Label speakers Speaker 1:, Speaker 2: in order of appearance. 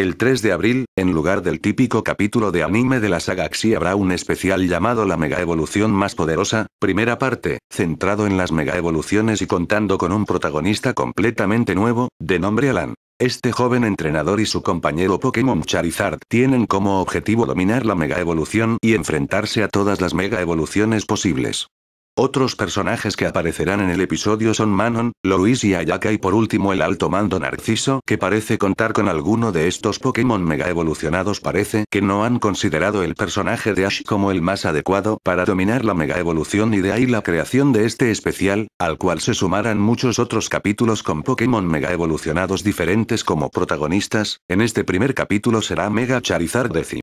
Speaker 1: El 3 de abril, en lugar del típico capítulo de anime de la saga Xi habrá un especial llamado La Mega Evolución Más Poderosa, primera parte, centrado en las mega evoluciones y contando con un protagonista completamente nuevo, de nombre Alan. Este joven entrenador y su compañero Pokémon Charizard tienen como objetivo dominar la mega evolución y enfrentarse a todas las mega evoluciones posibles. Otros personajes que aparecerán en el episodio son Manon, Luis y Ayaka y por último el alto mando Narciso que parece contar con alguno de estos Pokémon mega evolucionados parece que no han considerado el personaje de Ash como el más adecuado para dominar la mega evolución y de ahí la creación de este especial, al cual se sumarán muchos otros capítulos con Pokémon mega evolucionados diferentes como protagonistas, en este primer capítulo será Mega Charizard Deci.